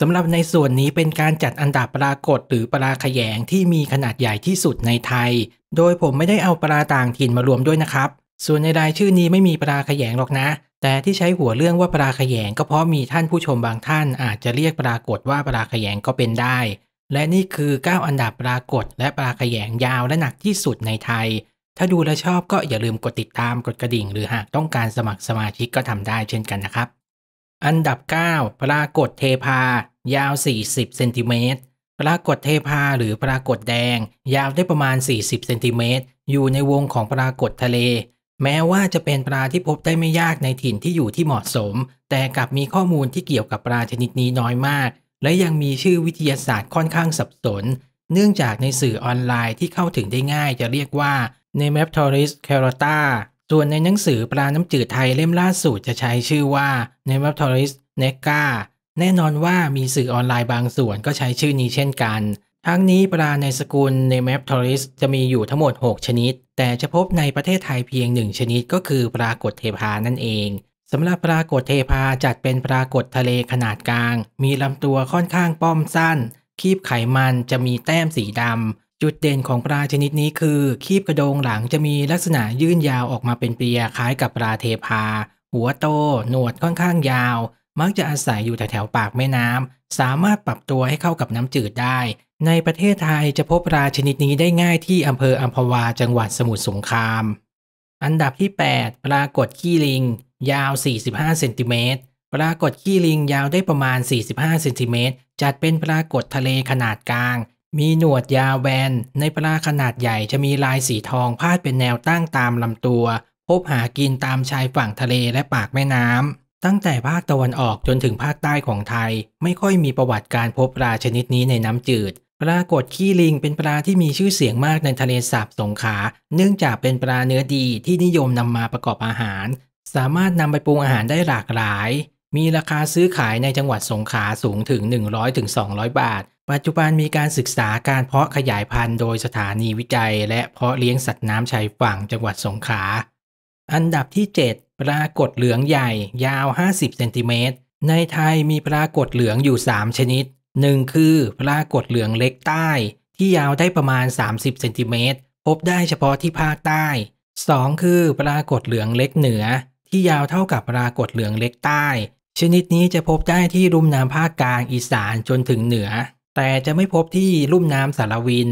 สำหรับในส่วนนี้เป็นการจัดอันดับปลากฏหรือปลาขยงที่มีขนาดใหญ่ที่สุดในไทย โดยผมไม่ได้เอาปลาต่างถิ่นมารวมด้วยนะครับ ส่วนในรายชื่อนี้ไม่มีปลาขยงหรอกนะ แต่ที่ใช้หัวเรื่องว่าปลาขยงก็เพราะมีท่านผู้ชมบางท่านอาจจะเรียกปรากฏว่าปลาขยงก็เป็นได้ และนี่คือ 9 อันดับปรากฏและปลาขยงยาวและหนักที่สุดในไทย ถ้าดูและชอบก็อย่าลืมกดติดตามกดกระดิ่งหรือหากต้องการสมัครสมาชิกก็ทำได้เช่นกันนะครับอันดับ 9 ปรากฏเทพา ยาว 40เซนติเมตรปรากฏเทพาหรือปรากฏแดง ยาวได้ประมาณ 40เซนติเมตรอยู่ในวงของปรากฏทะเล แม้ว่าจะเป็นปลาที่พบได้ไม่ยากในถิ่นที่อยู่ที่เหมาะสม แต่กลับมีข้อมูลที่เกี่ยวกับปลาชนิดนี้น้อยมาก และยังมีชื่อวิทยาศาสตร์ค่อนข้างสับสน เนื่องจากในสื่อออนไลน์ที่เข้าถึงได้ง่ายจะเรียกว่า n e m ป p t ร r ส s c a ร o t a ส่วนในหนังสือปลาน้ำจืดไทยเล่มล่าสุดจะใช้ชื่อว่า n e v r t o r i s n e g a แน่นอนว่ามีสื่อออนไลน์บางส่วนก็ใช้ชื่อนี้เช่นกัน ทั้งนี้ปลาในสกุล n e m a p t o r i s จะมีอยู่ทั้งหมด 6 ชนิด แต่จะพบในประเทศไทยเพียง 1 ชนิดก็คือปลากดเทพานั่นเองสำหรับปรากฏเทพาจัดเป็นปรากฏทะเลขนาดกลาง มีลำตัวค่อนข้างป้อมสั้นคีบไขมันจะมีแต้มสีดำจุดเด่นของปลาชนิดนี้คือคีบกระโดงหลังจะมีลักษณะยื่นยาวออกมาเป็นเปียคล้ายกับปลาเทพา หัวโต หนวดค่อนข้างยาว มักจะอาศัยอยู่แถวๆปากแม่น้ำ สามารถปรับตัวให้เข้ากับน้ำจืดได้ ในประเทศไทยจะพบปลาชนิดนี้ได้ง่ายที่อำเภออัมพวาจังหวัดสมุทรสงคราม อันดับที่ 8ปลากดขี้ลิง ยาว45เซนติเมตรปรากฏขี้ลิงยาวได้ประมาณ45เซนติเมตรจัดเป็นปรากฏทะเลขนาดกลางมีหนวดยาวแวนในปลาขนาดใหญ่จะมีลายสีทองพาดเป็นแนวตั้งตามลำตัว พบหากินตามชายฝั่งทะเลและปากแม่น้ำ ตั้งแต่ภาคตะวันออกจนถึงภาคใต้ของไทย ไม่ค่อยมีประวัติการพบปลาชนิดนี้ในน้ำจืด ปรากฏขี้ลิงเป็นปลาที่มีชื่อเสียงมากในทะเลสาบสงขาเนื่องจากเป็นปลาเนื้อดีที่นิยมนำมาประกอบอาหาร สามารถนำไปปรุงอาหารได้หลากหลาย มีราคาซื้อขายในจังหวัดสงขาสูงถึง 100-200 บาทปัจจุบันมีการศึกษาการเพราะขยายพันธุ์โดยสถานีวิจัยและเพาะเลี้ยงสัตว์น้ำชายฝั่งจังหวัดสงขลา อันดับที่ 7ปรากฏเหลืองใหญ่ ยาว50เซนติเมตร ในไทยมีปรากฏเหลืองอยู่3ชนิด1 คือปรากฏเหลืองเล็กใต้ ที่ยาวได้ประมาณ30เซนติเมตรพบได้เฉพาะที่ภาคใต้ 2 คือปรากฏเหลืองเล็กเหนือ ที่ยาวเท่ากับปรากฏเหลืองเล็กใต้ ชนิดนี้จะพบได้ที่รุ่มน้ำภาคกลางอีสานจนถึงเหนือแต่จะไม่พบที่ลุ่มน้ำสารวิน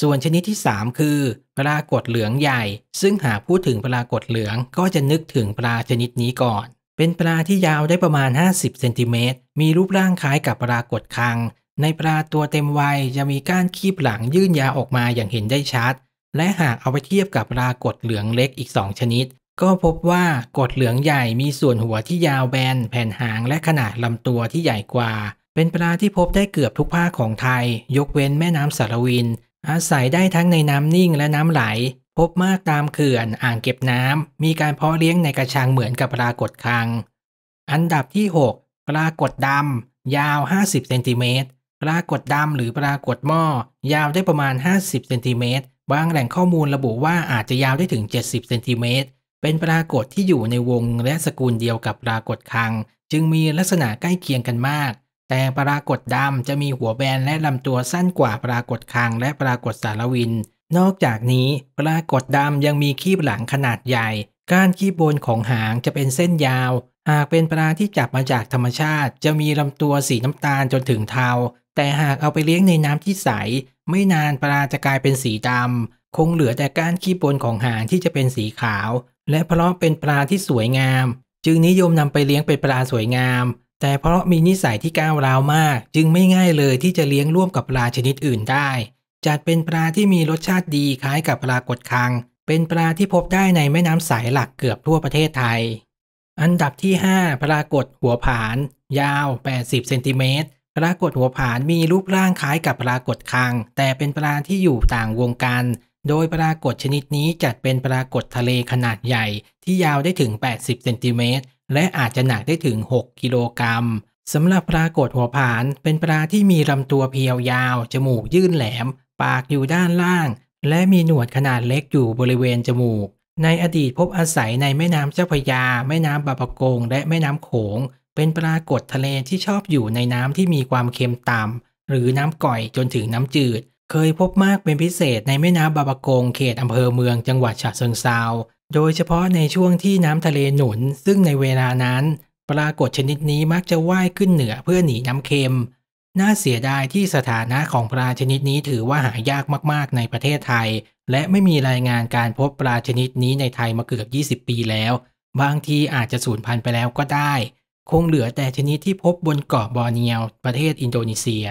ส่วนชนิดที่ 3 คือปลากดเหลืองใหญ่ ซึ่งหากพูดถึงปลากดเหลืองก็จะนึกถึงปลาชนิดนี้ก่อน เป็นปลาที่ยาวได้ประมาณ 50 เซนติเมตร มีรูปร่างคล้ายกับปลากดคัง ในปลาตัวเต็มวัยจะมีก้านคีบหลังยื่นยาวออกมาอย่างเห็นได้ชัด และหากเอาไปเทียบกับปลากดเหลืองเล็กอีก 2 ชนิด ก็พบว่ากดเหลืองใหญ่มีส่วนหัวที่ยาวแบนแผ่นหางและขนาดลำตัวที่ใหญ่กว่าเป็นปลาที่พบได้เกือบทุกภาคของไทย ยกเว้นแม่น้ำสารวิน อาศัยได้ทั้งในน้ำนิ่งและน้ำไหล พบมากตามเขื่อน อ่างเก็บน้ำ มีการเพาะเลี้ยงในกระชังเหมือนกับปลากดคัง อันดับที่ 6ปลากดดำ ยาว 50เซนติเมตรปลากดดำหรือปลากดหม้อ ยาวได้ประมาณ 50เซนติเมตรบางแหล่งข้อมูลระบุว่าอาจจะยาวได้ถึง70เซนติเมตรเป็นปรากฏที่อยู่ในวงและสกุลเดียวกับปรากฏคัง จึงมีลักษณะใกล้เคียงกันมากแต่ปรากฏดำจะมีหัวแบนและลำตัวสั้นกว่าปรากฏคางและปรากฏสารวิน นอกจากนี้ปรากฏดำยังมีคีบหลังขนาดใหญ่ก้านคีบบนของหางจะเป็นเส้นยาว หากเป็นปลาที่จับมาจากธรรมชาติ จะมีลำตัวสีน้ำตาลจนถึงเทาแต่หากเอาไปเลี้ยงในน้ำที่ใส ไม่นานปลาจะกลายเป็นสีดำคงเหลือแต่ก้านคีบบนของหางที่จะเป็นสีขาว และเพราะเป็นปลาที่สวยงาม จึงนิยมนำไปเลี้ยงเป็นปลาสวยงามแต่เพราะมีนิสัยที่ก้าวร้าวมากจึงไม่ง่ายเลยที่จะเลี้ยงร่วมกับปลาชนิดอื่นได้ จัดเป็นปลาที่มีรสชาติดีคล้ายกับปลากดคัง เป็นปลาที่พบได้ในแม่น้ำสายหลักเกือบทั่วประเทศไทย อันดับที่5ปลากดหัวผาน ยาว 80เซนติเมตรปลากดหัวผานมีรูปร่างคล้ายกับปลากดคัง แต่เป็นปลาที่อยู่ต่างวงกัน โดยปลากดชนิดนี้จัดเป็นปลากดทะเลขนาดใหญ่ ที่ยาวได้ถึง80เซนติเมตรและอาจจะหนักได้ถึง 6 กิโลกรัมสำหรับปลากดหัวผานเป็นปลาที่มีลำตัวเพียวยาว จมูกยื่นแหลม ปากอยู่ด้านล่าง และมีหนวดขนาดเล็กอยู่บริเวณจมูก ในอดีตพบอาศัยในแม่น้ำเจ้าพยาแม่น้ำบาปะกงและแม่น้ำโขง เป็นปลากดทะเลที่ชอบอยู่ในน้ำที่มีความเค็มต่ำหรือน้ำก่อยจนถึงน้ำจืด เคยพบมากเป็นพิเศษในแม่น้ำบาปะกงเขตอำเภอเมืองจังหวัดฉะเชิงเซาโดยเฉพาะในช่วงที่น้ำทะเลหนุนซึ่งในเวลานั้น ปรากฏชนิดนี้มักจะว่ายขึ้นเหนือเพื่อหนีน้ำเค็ม น่าเสียดายที่สถานะของปลาชนิดนี้ถือว่าหายากมากๆ ในประเทศไทย และไม่มีรายงานการพบปลาชนิดนี้ในไทยมาเกือบ 20 ปีแล้ว บางทีอาจจะสูญพันธุ์ไปแล้วก็ได้ คงเหลือแต่ชนิดที่พบบนเกาะบอร์เนียว ประเทศอินโดนีเซีย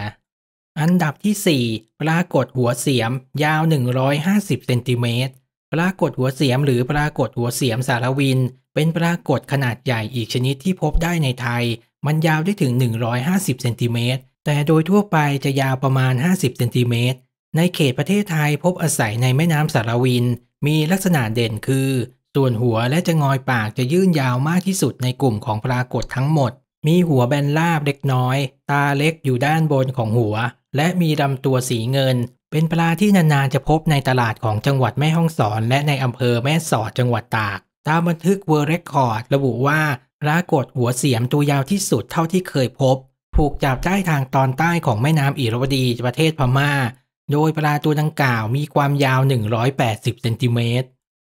อันดับที่ 4 ปรากฏหัวเสียม ยาว 150เซนติเมตรปรากฏหัวเสียมหรือปรากฏหัวเสียมสารวิน เป็นปรากฏขนาดใหญ่อีกชนิดที่พบได้ในไทย มันยาวได้ถึง 150เซนติเมตรแต่โดยทั่วไปจะยาวประมาณ 50เซนติเมตรในเขตประเทศไทยพบอาศัยในแม่น้ำสารวิน มีลักษณะเด่นคือ ส่วนหัวและจะงอยปากจะยื่นยาวมากที่สุดในกลุ่มของปรากฏทั้งหมด มีหัวแบนราบเล็กน้อย ตาเล็กอยู่ด้านบนของหัว และมีลำตัวสีเงินเป็นปลาที่นานๆจะพบในตลาดของจังหวัดแม่ฮ่องสอนและในอำเภอแม่สอดจังหวัดตาก ตามบันทึกเวิร์เรคคอร์ดระบุว่าปรากฏหัวเสียมตัวยาวที่สุดเท่าที่เคยพบ ถูกจับได้ทางตอนใต้ของแม่น้ำอิรวดี ประเทศพมา่า โดยปลาตัวดังกล่าวมีความยาว 180 เซนติเมตร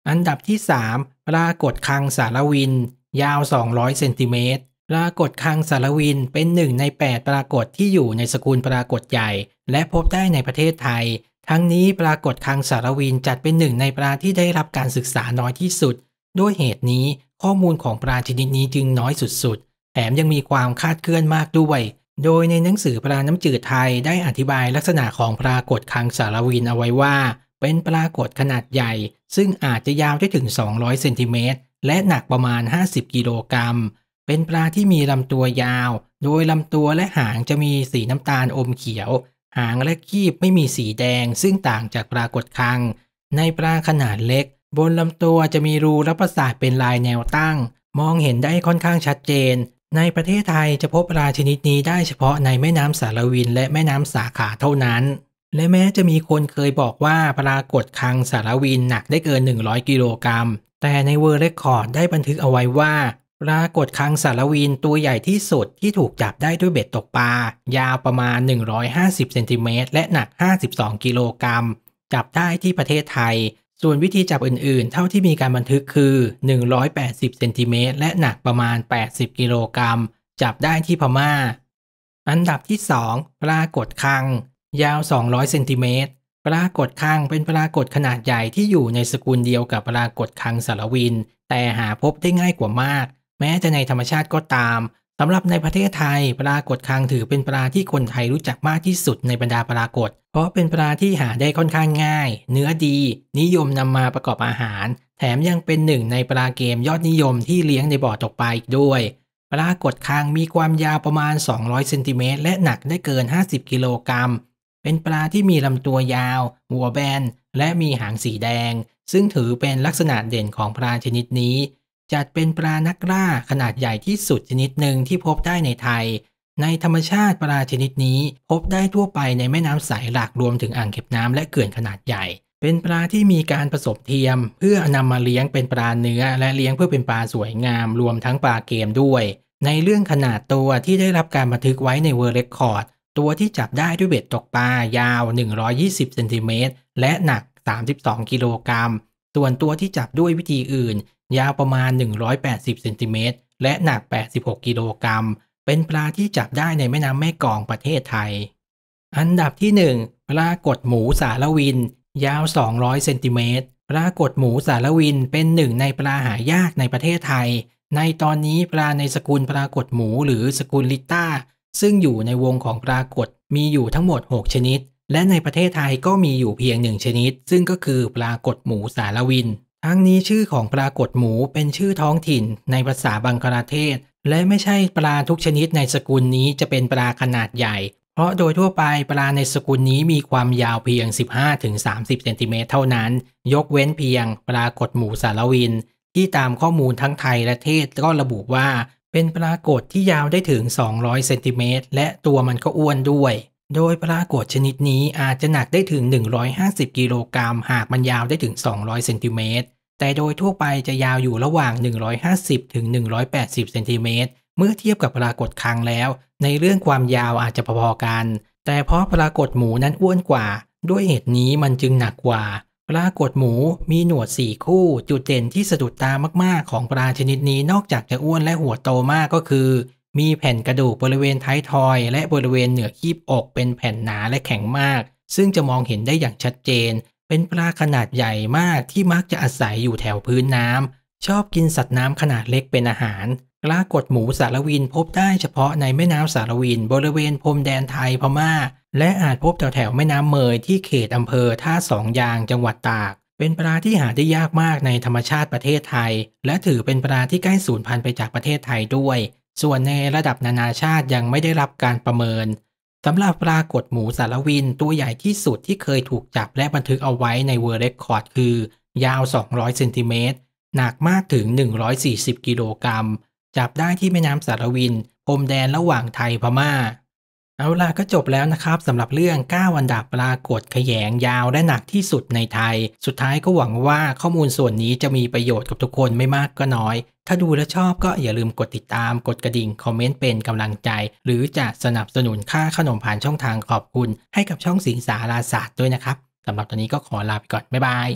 อันดับที่ 3 ปรากฏคังสารวินยาว 200เซนติเมตรปรากฏคังสารวินเป็นหนึ่งใน8ปรากฏที่อยู่ในสกุลปรากฏใหญ่ และพบได้ในประเทศไทย ทั้งนี้ปรากฏคังสารวินจัดเป็นหนึ่งในปลาที่ได้รับการศึกษาน้อยที่สุด ด้วยเหตุนี้ข้อมูลของปลาชนิด นี้จึงน้อยสุดๆ แถมยังมีความคาดเคลื่อนมากด้วย โดยในหนังสือปลาน้ำจืดไทยได้อธิบายลักษณะของปรากฏคังสารวินเอาไว้ว่า เป็นปรากฏขนาดใหญ่ซึ่งอาจจะยาวได้ถึง200เซนติเมตรและหนักประมาณ50กิโลกรัมเป็นปลาที่มีลำตัวยาว โดยลำตัวและหางจะมีสีน้ำตาลอมเขียว หางและคีบไม่มีสีแดง ซึ่งต่างจากปลากดคัง ในปลาขนาดเล็ก บนลำตัวจะมีรูรับประสาทเป็นลายแนวตั้ง มองเห็นได้ค่อนข้างชัดเจน ในประเทศไทยจะพบปลาชนิดนี้ได้เฉพาะในแม่น้ำสารวินและแม่น้ำสาขาเท่านั้น และแม้จะมีคนเคยบอกว่าปลากดคังสารวินหนักได้เกิน 100กิโลกรัม แต่ในเวอร์เรคคอร์ดได้บันทึกเอาไว้ว่าปรากฏคังสารวินตัวใหญ่ที่สุดที่ถูกจับได้ด้วยเบ็ดตกปลายาวประมาณ 150เซนติเมตรและหนัก 52 กิโลกรัมจับได้ที่ประเทศไทย ส่วนวิธีจับอื่นๆ เท่าที่มีการบันทึกคือ 180เซนติเมตรและหนักประมาณ 80 กิโลกรัมจับได้ที่พมา่า อันดับที่ 2 ปรากฏคัง ยาว 200เซนติเมตรปรากฏคังเป็นปรากฏขนาดใหญ่ที่อยู่ในสกุลเดียวกับปรากฏคังสารวิน แต่หาพบได้ง่ายกว่ามากแม้จะในธรรมชาติก็ตาม สำหรับในประเทศไทยปลากรดคางถือเป็นปลาที่คนไทยรู้จักมากที่สุดในบรรดาปลากดเพราะเป็นปลาที่หาได้ค่อนข้างง่าย เนื้อดี นิยมนำมาประกอบอาหาร แถมยังเป็นหนึ่งในปลาเกมยอดนิยมที่เลี้ยงในบ่อตกปลาอีกด้วยปลากรดคางมีความยาวประมาณ 200 เซนติเมตร และหนักได้เกิน 50กิโลกรัมเป็นปลาที่มีลำตัวยาวหัวแบนและมีหางสีแดง ซึ่งถือเป็นลักษณะเด่นของปลาชนิดนี้จัดเป็นปลานักล่าขนาดใหญ่ที่สุดชนิดหนึ่งที่พบได้ในไทย ในธรรมชาติปลาชนิดนี้พบได้ทั่วไปในแม่น้ำสายหลัก รวมถึงอ่างเก็บน้ำและเขื่อนขนาดใหญ่ เป็นปลาที่มีการผสมเทียม เพื่อนำมาเลี้ยงเป็นปลาเนื้อ และเลี้ยงเพื่อเป็นปลาสวยงามรวมทั้งปลาเกมด้วย ในเรื่องขนาดตัวที่ได้รับการบันทึกไว้ในเวอร์เรคคอร์ดตัวที่จับได้ด้วยเบ็ดตกปลายาว120เซนติเมตรและหนัก 32กิโลกรัมส่วนตัวที่จับด้วยวิธีอื่น ยาวประมาณ 180เซนติเมตรและหนัก 86 กิโลกรัมเป็นปลาที่จับได้ในแม่น้ำแม่กองประเทศไทย อันดับที่ 1ปลากดหมูสารวินยาว200เซนติเมตรปลากดหมูสารวินเป็นหนึ่งในปลาหายากในประเทศไทย ในตอนนี้ปลาในสกุลปลากดหมูหรือสกุลลิต้า ซึ่งอยู่ในวงของปลากดมีอยู่ทั้งหมด 6 ชนิดและในประเทศไทยก็มีอยู่เพียงหนึ่งชนิดซึ่งก็คือปลากดหมูสารวิน ทั้งนี้ชื่อของปลากดหมูเป็นชื่อท้องถิ่นในภาษาบังกลาเทศ และไม่ใช่ปลาทุกชนิดในสกุลนี้จะเป็นปลาขนาดใหญ่ เพราะโดยทั่วไปปลาในสกุลนี้มีความยาวเพียง 15-30เซนติเมตรเท่านั้น ยกเว้นเพียงปลากดหมูสารวิน ที่ตามข้อมูลทั้งไทยและเทศก็ระบุว่า เป็นปลากดที่ยาวได้ถึง200เซนติเมตรและตัวมันก็อ้วนด้วยโดยปรากฏชนิดนี้อาจจะหนักได้ถึง 150 กิโลกรัมหากมันยาวได้ถึง 200เซนติเมตรแต่โดยทั่วไปจะยาวอยู่ระหว่าง 150 ถึง 180เซนติเมตรเมื่อเทียบกับปรากฏคางแล้วในเรื่องความยาวอาจจะพอๆกัน แต่เพราะปรากฏหมูนั้นอ้วนกว่า ด้วยเหตุนี้มันจึงหนักกว่า ปรากฏหมูมีหนวดสี่คู่จุดเด่นที่สะดุดตามากๆ ของปลาชนิดนี้นอกจากจะอ้วนและหัวโตมากก็คือมีแผ่นกระดูกบริเวณท้ายทอยและบริเวณเหนือคีบอกเป็นแผ่นหนาและแข็งมาก ซึ่งจะมองเห็นได้อย่างชัดเจน เป็นปลาขนาดใหญ่มากที่มักจะอาศัยอยู่แถวพื้นน้ำ ชอบกินสัตว์น้ำขนาดเล็กเป็นอาหารปรากดหมูสารวินพบได้เฉพาะในแม่น้ำสารวินบริเวณพรมแดนไทยพมา่าและอาจพบแถวแถวแม่น้ำเมยที่เขตอำเภอท่าสองยางจังหวัดตาก เป็นปลาที่หาได้ยากมากในธรรมชาติประเทศไทย และถือเป็นปลาที่ใกล้สูญพันธุ์ไปจากประเทศไทยด้วยส่วนในระดับนานาชาติยังไม่ได้รับการประเมินสำหรับปรากฏหมูสารวินตัวใหญ่ที่สุดที่เคยถูกจับและบันทึกเอาไว้ในเวอร์เรคคอร์ดคือ ยาว 200 เซนติเมตรหนักมากถึง 140 กิโลกรัมจับได้ที่แม่น้ำสารวินพรมแดนระหว่างไทยพมา่าเอาล่ะก็จบแล้วนะครับสำหรับเรื่อง 9 วันดับปรากฏขยงยาวและหนักที่สุดในไทย สุดท้ายก็หวังว่าข้อมูลส่วนนี้จะมีประโยชน์กับทุกคนไม่มากก็น้อย ถ้าดูและชอบก็อย่าลืมกดติดตาม กดกระดิ่ง คอมเมนต์เป็นกำลังใจ หรือจะสนับสนุนค่าขนมผ่านช่องทางขอบคุณให้กับช่องสิงสาราศาสตร์ด้วยนะครับสำหรับตอนนี้ก็ขอลาไปก่อน บ๊ายบาย